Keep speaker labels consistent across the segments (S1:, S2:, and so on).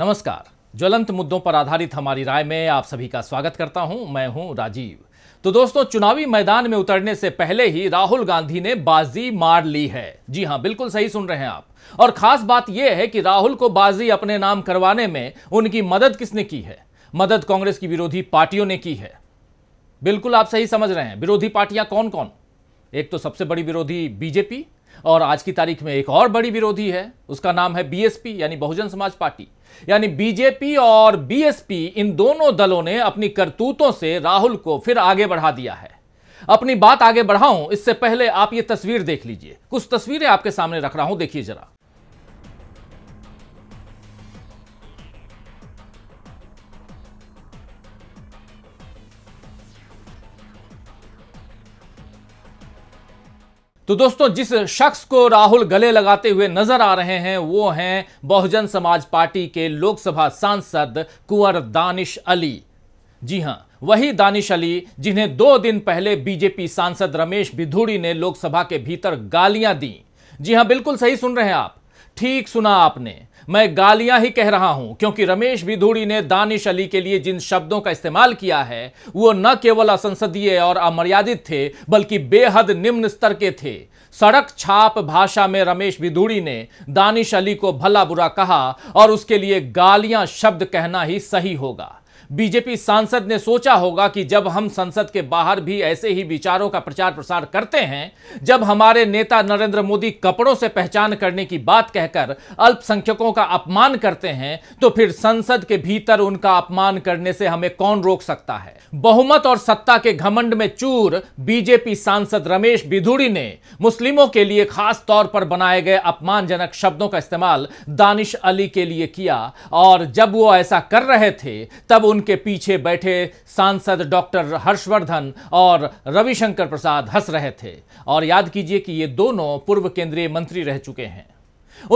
S1: नमस्कार ज्वलंत मुद्दों पर आधारित हमारी राय में आप सभी का स्वागत करता हूं मैं हूं राजीव तो दोस्तों चुनावी मैदान में उतरने से पहले ही राहुल गांधी ने बाजी मार ली है जी हां बिल्कुल सही सुन रहे हैं आप और खास बात यह है कि राहुल को बाजी अपने नाम करवाने में उनकी मदद किसने की है मदद कांग्रेस की विरोधी पार्टियों ने की है बिल्कुल आप सही समझ रहे हैं विरोधी पार्टियां कौन कौन एक तो सबसे बड़ी विरोधी बीजेपी और आज की तारीख में एक और बड़ी विरोधी है उसका नाम है बीएसपी यानी बहुजन समाज पार्टी यानी बीजेपी और बीएसपी इन दोनों दलों ने अपनी करतूतों से राहुल को फिर आगे बढ़ा दिया है अपनी बात आगे बढ़ाऊं इससे पहले आप ये तस्वीर देख लीजिए कुछ तस्वीरें आपके सामने रख रहा हूं देखिए जरा तो दोस्तों जिस शख्स को राहुल गले लगाते हुए नजर आ रहे हैं वो हैं बहुजन समाज पार्टी के लोकसभा सांसद कुंवर दानिश अली जी हां वही दानिश अली जिन्हें दो दिन पहले बीजेपी सांसद रमेश भिधुड़ी ने लोकसभा के भीतर गालियां दी जी हां बिल्कुल सही सुन रहे हैं आप ठीक सुना आपने मैं गालियां ही कह रहा हूं क्योंकि रमेश भिधूड़ी ने दानिश अली के लिए जिन शब्दों का इस्तेमाल किया है वो न केवल असंसदीय और अमर्यादित थे बल्कि बेहद निम्न स्तर के थे सड़क छाप भाषा में रमेश भिधूड़ी ने दानिश अली को भला बुरा कहा और उसके लिए गालियां शब्द कहना ही सही होगा बीजेपी सांसद ने सोचा होगा कि जब हम संसद के बाहर भी ऐसे ही विचारों का प्रचार प्रसार करते हैं जब हमारे नेता नरेंद्र मोदी कपड़ों से पहचान करने की बात कहकर अल्पसंख्यकों का अपमान करते हैं तो फिर संसद के भीतर उनका अपमान करने से हमें कौन रोक सकता है बहुमत और सत्ता के घमंड में चूर बीजेपी सांसद रमेश बिधुड़ी ने मुस्लिमों के लिए खास तौर पर बनाए गए अपमानजनक शब्दों का इस्तेमाल दानिश अली के लिए किया और जब वो ऐसा कर रहे थे तब उन उनके पीछे बैठे सांसद डॉक्टर हर्षवर्धन और रविशंकर प्रसाद हंस रहे थे और याद कीजिए कि ये दोनों पूर्व केंद्रीय मंत्री रह चुके हैं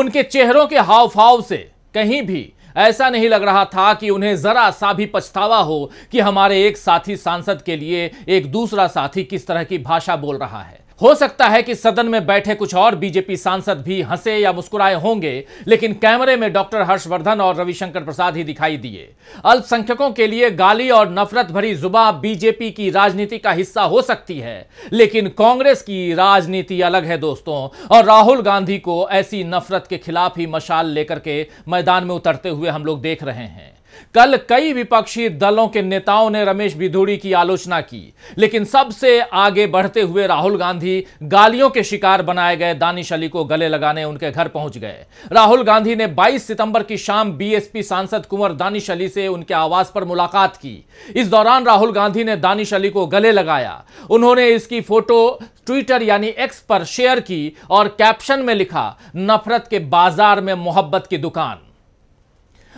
S1: उनके चेहरों के हाव भाव से कहीं भी ऐसा नहीं लग रहा था कि उन्हें जरा सा भी पछतावा हो कि हमारे एक साथी सांसद के लिए एक दूसरा साथी किस तरह की भाषा बोल रहा है हो सकता है कि सदन में बैठे कुछ और बीजेपी सांसद भी हंसे या मुस्कुराए होंगे लेकिन कैमरे में डॉक्टर हर्षवर्धन और रविशंकर प्रसाद ही दिखाई दिए अल्पसंख्यकों के लिए गाली और नफरत भरी जुबा बीजेपी की राजनीति का हिस्सा हो सकती है लेकिन कांग्रेस की राजनीति अलग है दोस्तों और राहुल गांधी को ऐसी नफरत के खिलाफ ही मशाल लेकर के मैदान में उतरते हुए हम लोग देख रहे हैं कल कई विपक्षी दलों के नेताओं ने रमेश बिधूड़ी की आलोचना की लेकिन सबसे आगे बढ़ते हुए राहुल गांधी गालियों के शिकार बनाए गए दानिश अली को गले लगाने उनके घर पहुंच गए राहुल गांधी ने 22 सितंबर की शाम बीएसपी सांसद कुंवर दानिश अली से उनके आवास पर मुलाकात की इस दौरान राहुल गांधी ने दानिश अली को गले लगाया उन्होंने इसकी फोटो ट्विटर यानी एक्स पर शेयर की और कैप्शन में लिखा नफरत के बाजार में मोहब्बत की दुकान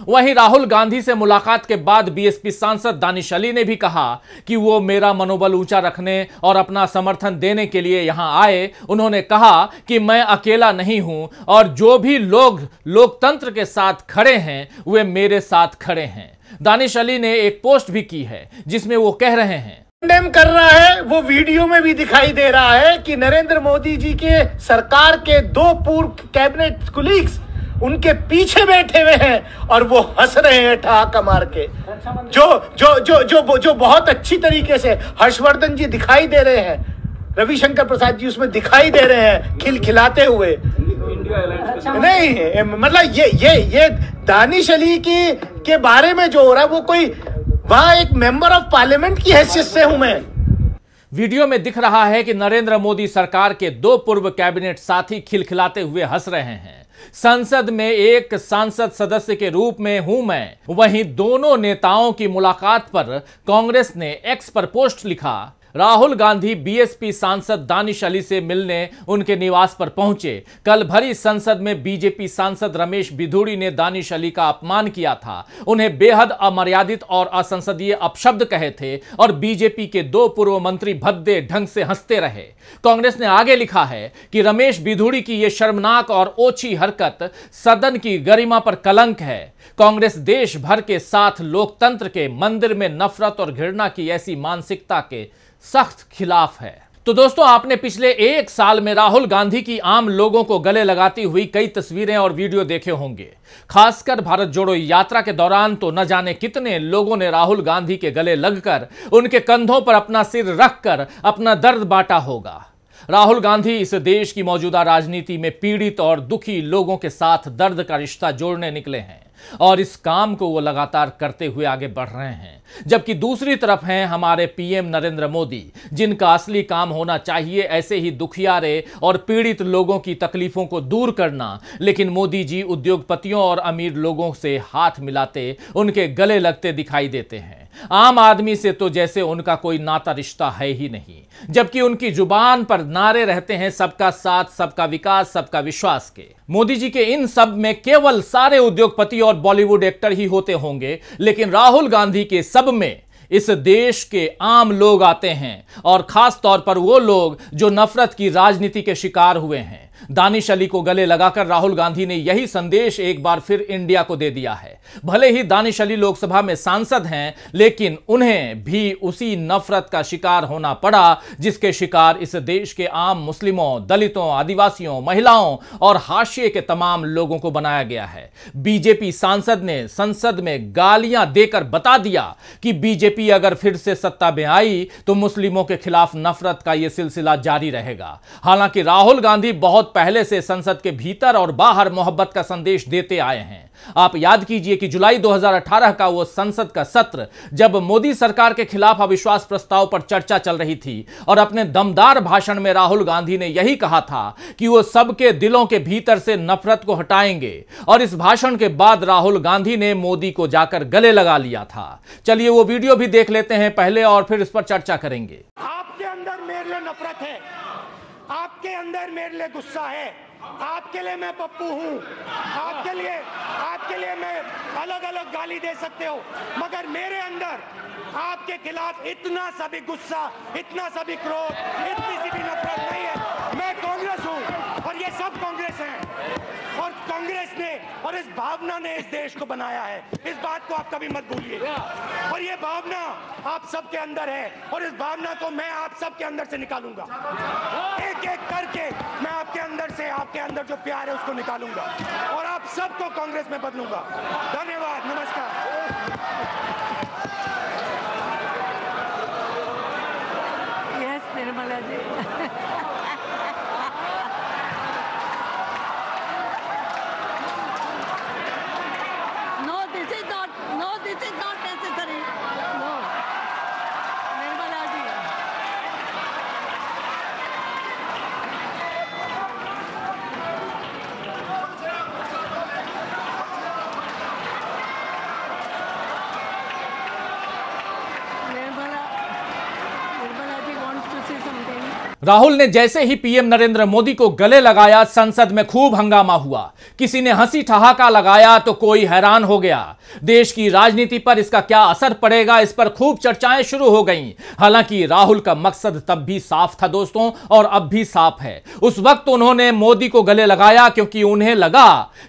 S1: वहीं राहुल गांधी से मुलाकात के बाद बीएसपी सांसद दानिश अली ने भी कहा कि वो मेरा मनोबल ऊंचा रखने और अपना समर्थन देने के लिए यहां आए उन्होंने कहा कि मैं अकेला नहीं हूं और जो भी लोग लोकतंत्र के साथ खड़े हैं वे मेरे साथ खड़े हैं दानिश अली ने एक पोस्ट भी की है जिसमें वो कह रहे हैं कंडेम कर रहा है वो वीडियो में भी दिखाई दे रहा है कि नरेंद्र मोदी जी के सरकार के दो पूर्व कैबिनेट कुलीग्स उनके पीछे बैठे हुए हैं और वो हंस रहे हैं ठहाका मार के जो जो जो जो जो बहुत अच्छी तरीके से हर्षवर्धन जी दिखाई दे रहे हैं रविशंकर प्रसाद जी उसमें दिखाई दे रहे हैं खिलखिलाते हुए नहीं मतलब ये ये ये दानिश अली की के बारे में जो हो रहा है वो कोई वहां एक मेंबर ऑफ पार्लियामेंट की हैसियत से हूं मैं वीडियो में दिख रहा है कि नरेंद्र मोदी सरकार के दो पूर्व कैबिनेट साथी खिलखिलाते हुए हंस रहे हैं संसद में एक सांसद सदस्य के रूप में हूं मैं वहीं दोनों नेताओं की मुलाकात पर कांग्रेस ने एक्स पर पोस्ट लिखा राहुल गांधी बीएसपी सांसद दानिश अली से मिलने उनके निवास पर पहुंचे कल भरी संसद में बीजेपी सांसद रमेश बिधूड़ी ने दानिश अली का अपमान किया था उन्हें बेहद अमर्यादित और असंसदीय अपशब्द कहे थे और बीजेपी के दो पूर्व मंत्री भद्दे ढंग से हंसते रहे कांग्रेस ने आगे लिखा है कि रमेश बिधूड़ी की यह शर्मनाक और ओछी हरकत सदन की गरिमा पर कलंक है कांग्रेस देश भर के साथ लोकतंत्र के मंदिर में नफरत और घृणा की ऐसी मानसिकता के सख्त खिलाफ है तो दोस्तों आपने पिछले एक साल में राहुल गांधी की आम लोगों को गले लगाती हुई कई तस्वीरें और वीडियो देखे होंगे खासकर भारत जोड़ो यात्रा के दौरान तो न जाने कितने लोगों ने राहुल गांधी के गले लगकर उनके कंधों पर अपना सिर रखकर अपना दर्द बांटा होगा राहुल गांधी इस देश की मौजूदा राजनीति में पीड़ित और दुखी लोगों के साथ दर्द का रिश्ता जोड़ने निकले हैं और इस काम को वो लगातार करते हुए आगे बढ़ रहे हैं जबकि दूसरी तरफ हैं हमारे पीएम नरेंद्र मोदी जिनका असली काम होना चाहिए ऐसे ही दुखियारे और पीड़ित लोगों की तकलीफों को दूर करना लेकिन मोदी जी उद्योगपतियों और अमीर लोगों से हाथ मिलाते उनके गले लगते दिखाई देते हैं आम आदमी से तो जैसे उनका कोई नाता रिश्ता है ही नहीं जबकि उनकी जुबान पर नारे रहते हैं सबका साथ सबका विकास सबका विश्वास के मोदी जी के इन सब में केवल सारे उद्योगपति और बॉलीवुड एक्टर ही होते होंगे लेकिन राहुल गांधी के सब में इस देश के आम लोग आते हैं और खास तौर पर वो लोग जो नफरत की राजनीति के शिकार हुए हैं दानिश अली को गले लगाकर राहुल गांधी ने यही संदेश एक बार फिर इंडिया को दे दिया है भले ही दानिश अली लोकसभा में सांसद हैं लेकिन उन्हें भी उसी नफरत का शिकार होना पड़ा जिसके शिकार इस देश के आम मुस्लिमों दलितों आदिवासियों महिलाओं और हाशिए के तमाम लोगों को बनाया गया है बीजेपी सांसद ने संसद में गालियां देकर बता दिया कि बीजेपी अगर फिर से सत्ता में आई तो मुस्लिमों के खिलाफ नफरत का यह सिलसिला जारी रहेगा हालांकि राहुल गांधी बहुत पहले से संसद के भीतर और बाहर मोहब्बत का संदेश देते आए हैं आप याद कीजिए कि जुलाई 2018 का वो संसद का सत्र जब मोदी सरकार के खिलाफ अविश्वास प्रस्ताव पर चर्चा चल रही थी और अपने दमदार भाषण में राहुल गांधी ने यही कहा था कि वो सबके दिलों के भीतर से नफरत को हटाएंगे और इस भाषण के बाद राहुल गांधी ने मोदी को जाकर गले लगा लिया था चलिए वो वीडियो भी देख लेते हैं पहले और फिर इस पर चर्चा करेंगे आपके अंदर मेरे लिए नफरत है आपके अंदर मेरे लिए गुस्सा है आपके लिए मैं पप्पू हूँ आपके लिए आपके लिए मैं अलग अलग गाली दे सकते हो मगर मेरे अंदर आपके खिलाफ इतना सभी गुस्सा इतना सभी क्रोध कांग्रेस ने और इस भावना ने इस देश को बनाया है इस बात को आप कभी मत भूलिए और ये भावना आप सबके अंदर है और इस भावना को मैं आप सबके अंदर से निकालूंगा एक एक करके मैं आपके अंदर से आपके अंदर जो प्यार है उसको निकालूंगा और आप सबको कांग्रेस में बदलूंगा धन्यवाद नमस्कार राहुल ने जैसे ही पीएम नरेंद्र मोदी को गले लगाया संसद में खूब हंगामा हुआ किसी ने हंसी ठहाका लगाया तो कोई हैरान हो गया देश की राजनीति पर इसका क्या असर पड़ेगा इस पर खूब चर्चाएं शुरू हो गईं हालांकि राहुल का मकसद तब भी साफ था दोस्तों और अब भी साफ है उस वक्त उन्होंने मोदी को गले लगाया क्योंकि उन्हें लगा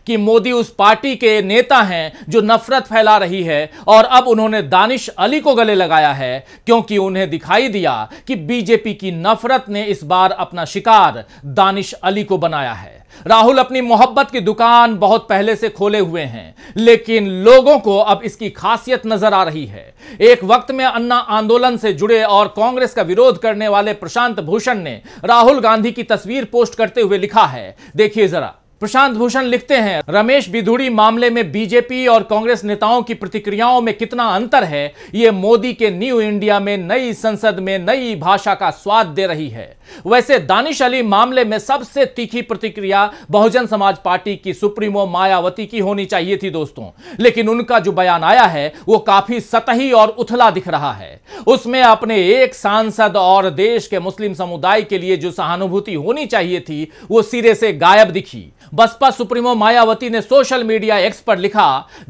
S1: कि मोदी उस पार्टी के नेता हैं जो नफरत फैला रही है और अब उन्होंने दानिश अली को गले लगाया है क्योंकि उन्हें दिखाई दिया कि बीजेपी की नफरत ने इस बार अपना शिकार दानिश अली को बनाया है राहुल अपनी मोहब्बत की दुकान बहुत पहले से खोले हुए हैं लेकिन लोगों को अब इसकी खासियत नजर आ रही है एक वक्त में अन्ना आंदोलन से जुड़े और कांग्रेस का विरोध करने वाले प्रशांत भूषण ने राहुल गांधी की तस्वीर पोस्ट करते हुए लिखा है देखिए जरा प्रशांत भूषण लिखते हैं रमेश बिधुड़ी मामले में बीजेपी और कांग्रेस नेताओं की प्रतिक्रियाओं में कितना अंतर है ये मोदी के न्यू इंडिया में नई संसद में नई भाषा का स्वाद दे रही है वैसे दानिश अली मामले में सबसे तीखी प्रतिक्रिया बहुजन समाज पार्टी की सुप्रीमो मायावती की होनी चाहिए थी दोस्तों लेकिन उनका जो बयान आया है वो काफी सतही और उथला दिख रहा है उसमें अपने एक सांसद और देश के मुस्लिम समुदाय के लिए जो सहानुभूति होनी चाहिए थी वो सिरे से गायब दिखी बसपा सुप्रीमो मायावती ने सोशल मीडिया एक्स पर लिखा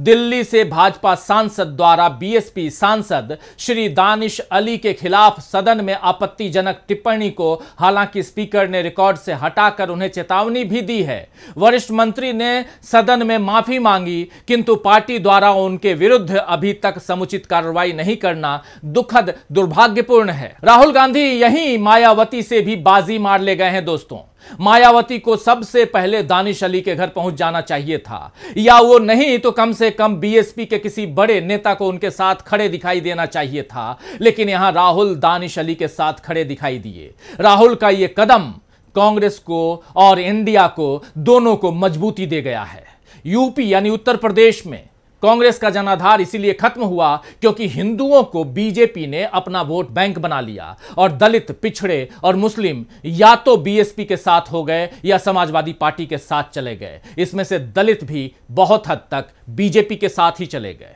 S1: दिल्ली से भाजपा सांसद द्वारा बीएसपी सांसद श्री दानिश अली के खिलाफ सदन में आपत्तिजनक टिप्पणी को हालांकि स्पीकर ने रिकॉर्ड से हटाकर उन्हें चेतावनी भी दी है वरिष्ठ मंत्री ने सदन में माफी मांगी किंतु पार्टी द्वारा उनके विरुद्ध अभी तक समुचित कार्रवाई नहीं करना दुखद दुर्भाग्यपूर्ण है राहुल गांधी यही मायावती से भी बाजी मार ले गए हैं दोस्तों मायावती को सबसे पहले दानिश अली के घर पहुंच जाना चाहिए था या वो नहीं तो कम से कम बीएसपी के किसी बड़े नेता को उनके साथ खड़े दिखाई देना चाहिए था लेकिन यहां राहुल दानिश अली के साथ खड़े दिखाई दिए राहुल का ये कदम कांग्रेस को और इंडिया को दोनों को मजबूती दे गया है यूपी यानी उत्तर प्रदेश में कांग्रेस का जनाधार इसीलिए खत्म हुआ क्योंकि हिंदुओं को बीजेपी ने अपना वोट बैंक बना लिया और दलित पिछड़े और मुस्लिम या तो बीएसपी के साथ हो गए या समाजवादी पार्टी के साथ चले गए इसमें से दलित भी बहुत हद तक बीजेपी के साथ ही चले गए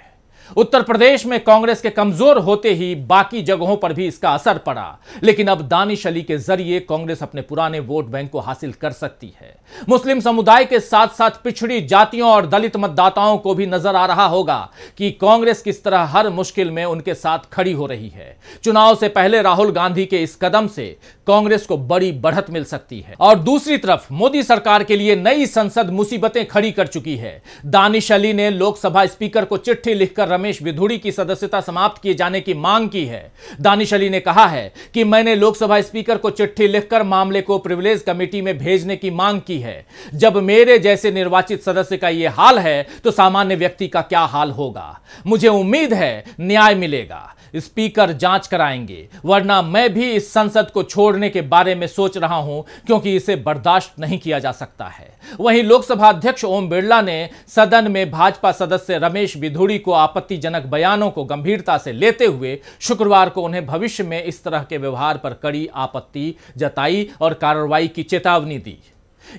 S1: उत्तर प्रदेश में कांग्रेस के कमजोर होते ही बाकी जगहों पर भी इसका असर पड़ा लेकिन अब दानिश अली के जरिए कांग्रेस अपने पुराने वोट बैंक को हासिल कर सकती है मुस्लिम समुदाय के साथ साथ पिछड़ी जातियों और दलित मतदाताओं को भी नजर आ रहा होगा कि कांग्रेस किस तरह हर मुश्किल में उनके साथ खड़ी हो रही है चुनाव से पहले राहुल गांधी के इस कदम से कांग्रेस को बड़ी बढ़त मिल सकती है और दूसरी तरफ मोदी सरकार के लिए नई संसद मुसीबतें खड़ी कर चुकी है दानिश अली ने लोकसभा स्पीकर को चिट्ठी लिखकर रमेश विधुड़ी की सदस्यता समाप्त किए जाने की मांग की है दानिश अली ने कहा है कि मैंने लोकसभा स्पीकर को चिट्ठी लिखकर मामले को प्रिविलेज कमेटी में भेजने की मांग की है जब मेरे जैसे निर्वाचित सदस्य का यह हाल है तो सामान्य व्यक्ति का क्या हाल होगा मुझे उम्मीद है न्याय मिलेगा स्पीकर जांच कराएंगे वरना मैं भी इस संसद को छोड़ने के बारे में सोच रहा हूं क्योंकि इसे बर्दाश्त नहीं किया जा सकता है वहीं लोकसभा अध्यक्ष ओम बिरला ने सदन में भाजपा सदस्य रमेश विधुड़ी को आपत्तिजनक बयानों को गंभीरता से लेते हुए शुक्रवार को उन्हें भविष्य में इस तरह के व्यवहार पर कड़ी आपत्ति जताई और कार्रवाई की चेतावनी दी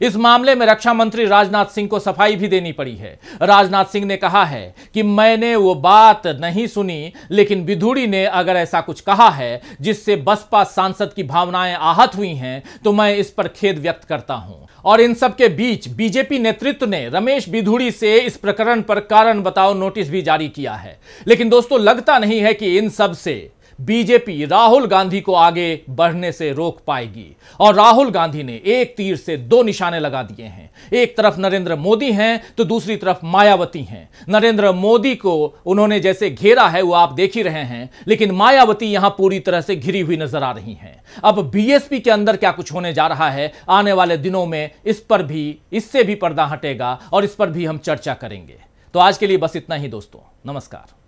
S1: इस मामले में रक्षा मंत्री राजनाथ सिंह को सफाई भी देनी पड़ी है राजनाथ सिंह ने कहा है कि मैंने वो बात नहीं सुनी लेकिन विधुड़ी ने अगर ऐसा कुछ कहा है जिससे बसपा सांसद की भावनाएं आहत हुई हैं तो मैं इस पर खेद व्यक्त करता हूं और इन सब के बीच बीजेपी नेतृत्व ने रमेश विधुड़ी से इस प्रकरण पर कारण बताओ नोटिस भी जारी किया है लेकिन दोस्तों लगता नहीं है कि इन सबसे बीजेपी राहुल गांधी को आगे बढ़ने से रोक पाएगी और राहुल गांधी ने एक तीर से दो निशाने लगा दिए हैं एक तरफ नरेंद्र मोदी हैं तो दूसरी तरफ मायावती हैं नरेंद्र मोदी को उन्होंने जैसे घेरा है वो आप देख ही रहे हैं लेकिन मायावती यहां पूरी तरह से घिरी हुई नजर आ रही हैं अब बीएसपी के अंदर क्या कुछ होने जा रहा है आने वाले दिनों में इस पर भी इससे भी पर्दा हटेगा और इस पर भी हम चर्चा करेंगे तो आज के लिए बस इतना ही दोस्तों नमस्कार